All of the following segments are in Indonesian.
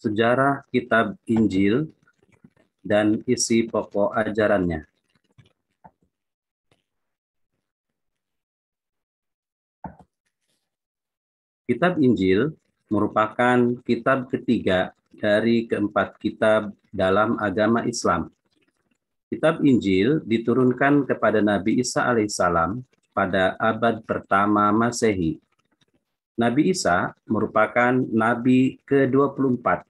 sejarah kitab Injil dan isi pokok ajarannya. Kitab Injil merupakan kitab ketiga dari keempat kitab dalam agama Islam. Kitab Injil diturunkan kepada Nabi Isa alaihissalam pada abad pertama Masehi. Nabi Isa merupakan nabi ke-24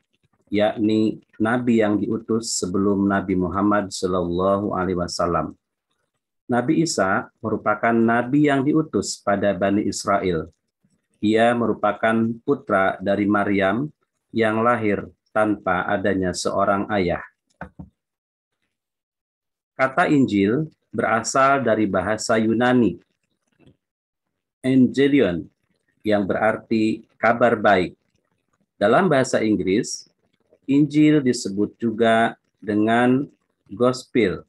yakni nabi yang diutus sebelum Nabi Muhammad Shallallahu alaihi wasallam. Nabi Isa merupakan nabi yang diutus pada Bani Israel. Ia merupakan putra dari Maryam yang lahir tanpa adanya seorang ayah. Kata Injil berasal dari bahasa Yunani, Angelion, yang berarti kabar baik. Dalam bahasa Inggris, Injil disebut juga dengan gospel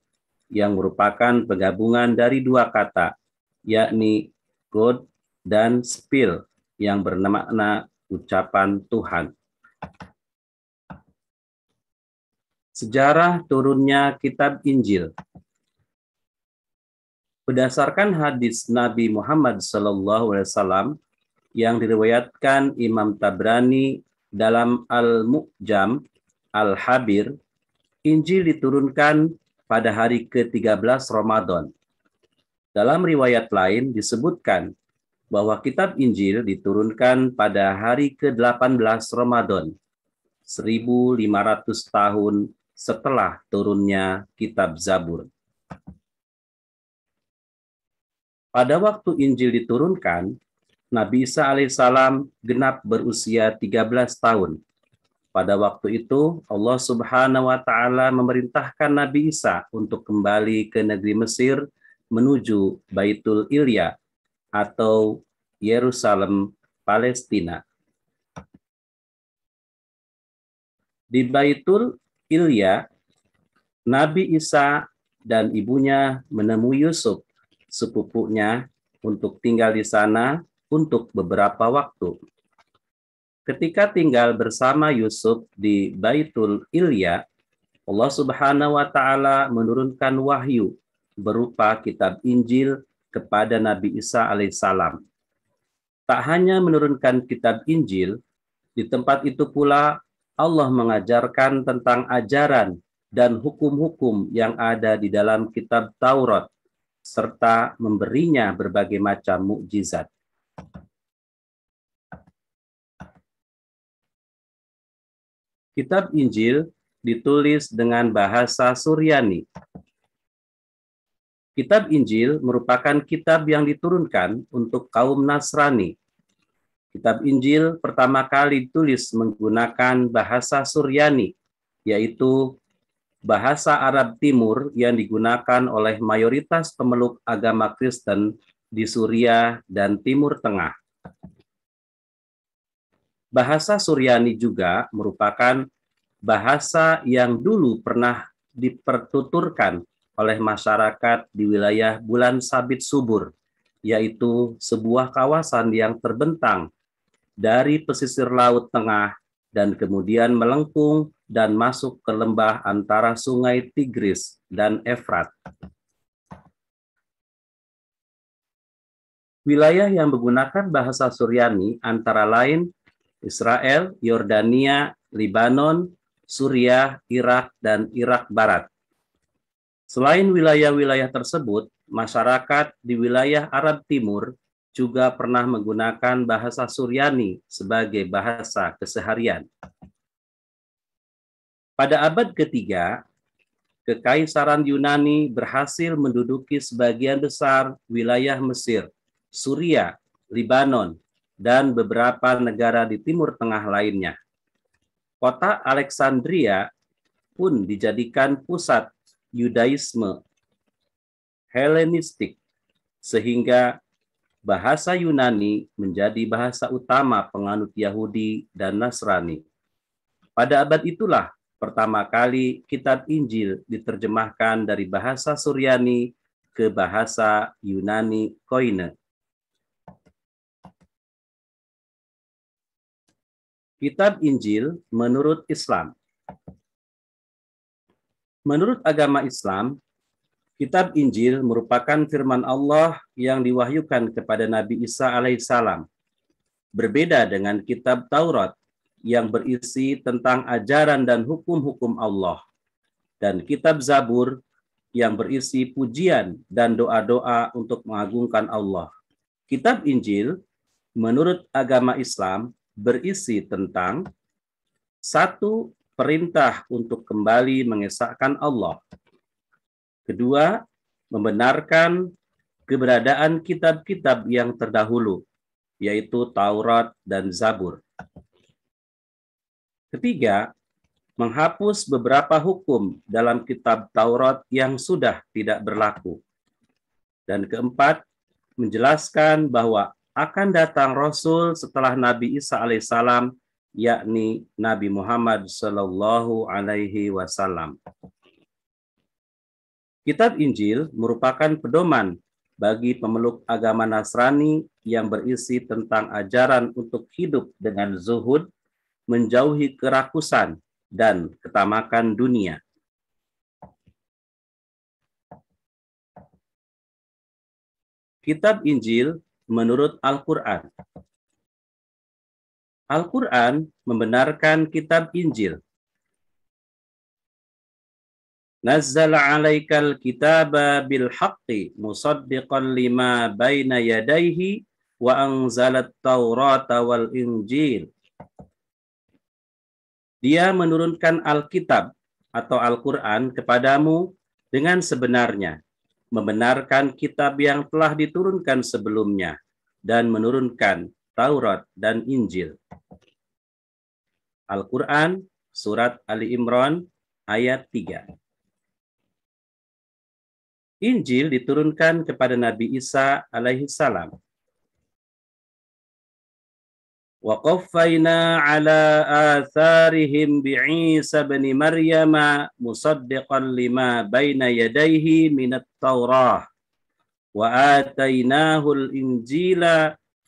yang merupakan penggabungan dari dua kata, yakni God dan spill yang bermakna ucapan Tuhan. Sejarah turunnya kitab Injil Berdasarkan hadis Nabi Muhammad SAW yang diriwayatkan Imam Tabrani dalam Al-Mu'jam, Al-Habir, Injil diturunkan pada hari ke-13 Ramadan. Dalam riwayat lain disebutkan bahwa kitab Injil diturunkan pada hari ke-18 Ramadan, 1500 tahun setelah turunnya kitab Zabur. Pada waktu Injil diturunkan, Nabi Isa alaihissalam genap berusia 13 tahun. Pada waktu itu, Allah subhanahu wa ta'ala memerintahkan Nabi Isa untuk kembali ke negeri Mesir menuju Baitul Ilya atau Yerusalem, Palestina. Di Baitul Ilya, Nabi Isa dan ibunya menemui Yusuf, sepupunya, untuk tinggal di sana untuk beberapa waktu. Ketika tinggal bersama Yusuf di Baitul Ilya, Allah Subhanahu wa taala menurunkan wahyu berupa kitab Injil kepada Nabi Isa alaihissalam. Tak hanya menurunkan kitab Injil, di tempat itu pula Allah mengajarkan tentang ajaran dan hukum-hukum yang ada di dalam kitab Taurat serta memberinya berbagai macam mukjizat. kitab Injil ditulis dengan bahasa Suryani. Kitab Injil merupakan kitab yang diturunkan untuk kaum Nasrani. Kitab Injil pertama kali ditulis menggunakan bahasa Suryani, yaitu bahasa Arab Timur yang digunakan oleh mayoritas pemeluk agama Kristen di Suriah dan Timur Tengah bahasa Suryani juga merupakan bahasa yang dulu pernah dipertuturkan oleh masyarakat di wilayah Bulan Sabit Subur, yaitu sebuah kawasan yang terbentang dari pesisir laut tengah dan kemudian melengkung dan masuk ke lembah antara sungai Tigris dan Efrat. Wilayah yang menggunakan bahasa Suryani antara lain Israel, Yordania, Libanon, Suriah, Irak, dan Irak Barat. Selain wilayah-wilayah tersebut, masyarakat di wilayah Arab Timur juga pernah menggunakan bahasa Suryani sebagai bahasa keseharian. Pada abad ketiga, Kekaisaran Yunani berhasil menduduki sebagian besar wilayah Mesir, Suria, Libanon, dan beberapa negara di Timur Tengah lainnya. Kota Alexandria pun dijadikan pusat Yudaisme Helenistik sehingga bahasa Yunani menjadi bahasa utama penganut Yahudi dan Nasrani. Pada abad itulah pertama kali kitab Injil diterjemahkan dari bahasa Suryani ke bahasa Yunani Koine. Kitab Injil menurut Islam. Menurut agama Islam, Kitab Injil merupakan firman Allah yang diwahyukan kepada Nabi Isa alaihissalam. Berbeda dengan kitab Taurat yang berisi tentang ajaran dan hukum-hukum Allah dan kitab Zabur yang berisi pujian dan doa-doa untuk mengagungkan Allah. Kitab Injil menurut agama Islam berisi tentang satu perintah untuk kembali mengesahkan Allah. Kedua, membenarkan keberadaan kitab-kitab yang terdahulu, yaitu Taurat dan Zabur. Ketiga, menghapus beberapa hukum dalam kitab Taurat yang sudah tidak berlaku. Dan keempat, menjelaskan bahwa akan datang Rasul setelah Nabi Isa alaihissalam, yakni Nabi Muhammad saw alaihi wasallam. Kitab Injil merupakan pedoman bagi pemeluk agama Nasrani yang berisi tentang ajaran untuk hidup dengan zuhud, menjauhi kerakusan dan ketamakan dunia. Kitab Injil menurut Al-Quran. Al-Quran membenarkan kitab Injil. Nazzal alaikal kitaba bil haqqi musaddiqan lima baina yadaihi wa anzalat taurata wal injil. Dia menurunkan Alkitab atau Al-Quran kepadamu dengan sebenarnya, membenarkan kitab yang telah diturunkan sebelumnya dan menurunkan Taurat dan Injil. Al-Quran, Surat Ali Imran, ayat 3. Injil diturunkan kepada Nabi Isa alaihi salam وقفينا على آثارهم بعيسى بن مريم مصدقا لما بين يديه من التوراة وآتيناه الإنجيل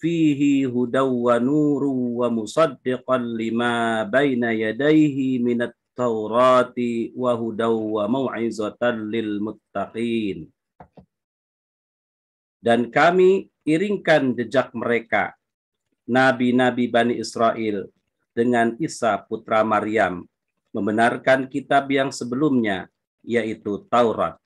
فيه هدى ونور ومصدقا لما بين يديه من التوراة وهدى وموعظة للمتقين Dan kami iringkan jejak mereka nabi-nabi Bani Israel dengan Isa putra Maryam membenarkan kitab yang sebelumnya yaitu Taurat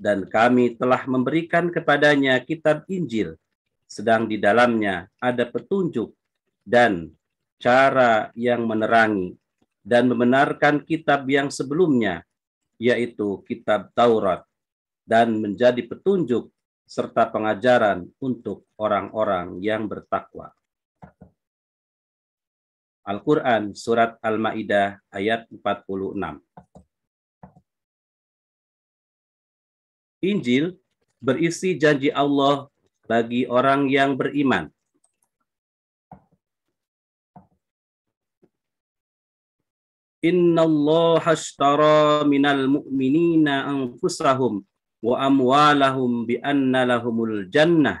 dan kami telah memberikan kepadanya kitab Injil sedang di dalamnya ada petunjuk dan cara yang menerangi dan membenarkan kitab yang sebelumnya yaitu kitab Taurat dan menjadi petunjuk serta pengajaran untuk orang-orang yang bertakwa. Al-Quran Surat Al-Ma'idah ayat 46. Injil berisi janji Allah bagi orang yang beriman. Inna Allah ashtara minal mu'minina anfusahum wa amwalahum bi anna lahumul jannah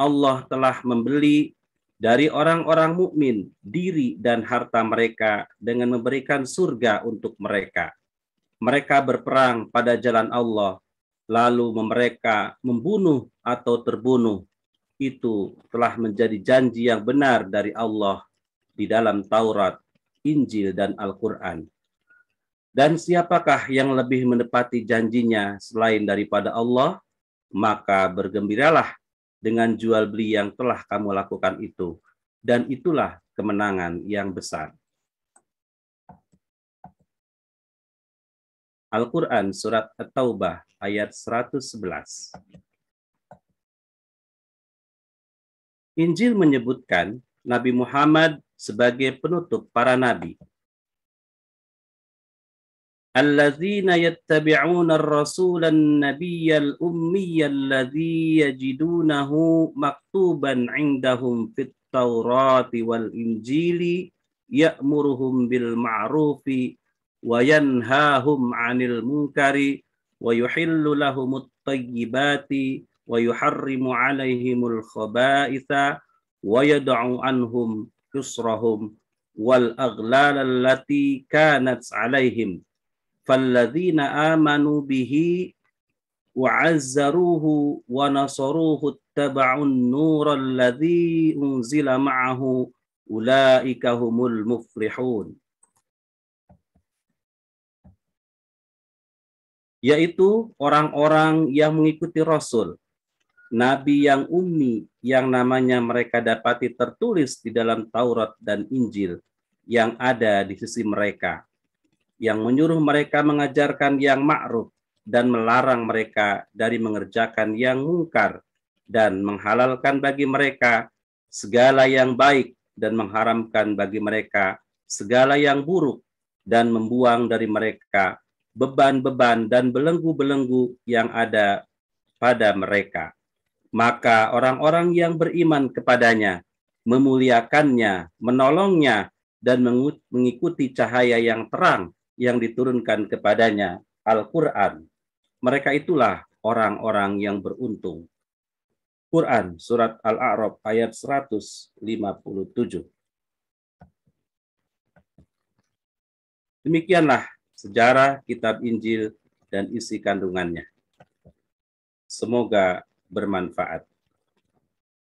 Allah telah membeli dari orang-orang mukmin diri dan harta mereka dengan memberikan surga untuk mereka. Mereka berperang pada jalan Allah, lalu mereka membunuh atau terbunuh. Itu telah menjadi janji yang benar dari Allah di dalam Taurat, Injil, dan Al-Quran. Dan siapakah yang lebih menepati janjinya selain daripada Allah? Maka bergembiralah dengan jual beli yang telah kamu lakukan itu. Dan itulah kemenangan yang besar. Al-Quran Surat At-Taubah ayat 111. Injil menyebutkan Nabi Muhammad sebagai penutup para nabi. الذين يتبعون الرسول النبي الأمي الذي يجدونه مكتوبا عندهم في التوراة والإنجيل يأمرهم بالمعروف وينهاهم عن المنكر ويحل لهم الطيبات ويحرم عليهم الخبائث ويدع عنهم كسرهم والأغلال التي كانت عليهم فالذين آمنوا به wa ونصروه wa النور الذي أنزل معه أولئك هم ulaika yaitu orang-orang yang mengikuti Rasul, Nabi yang ummi yang namanya mereka dapati tertulis di dalam Taurat dan Injil yang ada di sisi mereka yang menyuruh mereka mengajarkan yang ma'ruf dan melarang mereka dari mengerjakan yang mungkar dan menghalalkan bagi mereka segala yang baik dan mengharamkan bagi mereka segala yang buruk dan membuang dari mereka beban-beban dan belenggu-belenggu yang ada pada mereka. Maka orang-orang yang beriman kepadanya, memuliakannya, menolongnya, dan mengikuti cahaya yang terang, yang diturunkan kepadanya, Al-Quran. Mereka itulah orang-orang yang beruntung. Quran Surat Al-A'raf ayat 157. Demikianlah sejarah kitab Injil dan isi kandungannya. Semoga bermanfaat.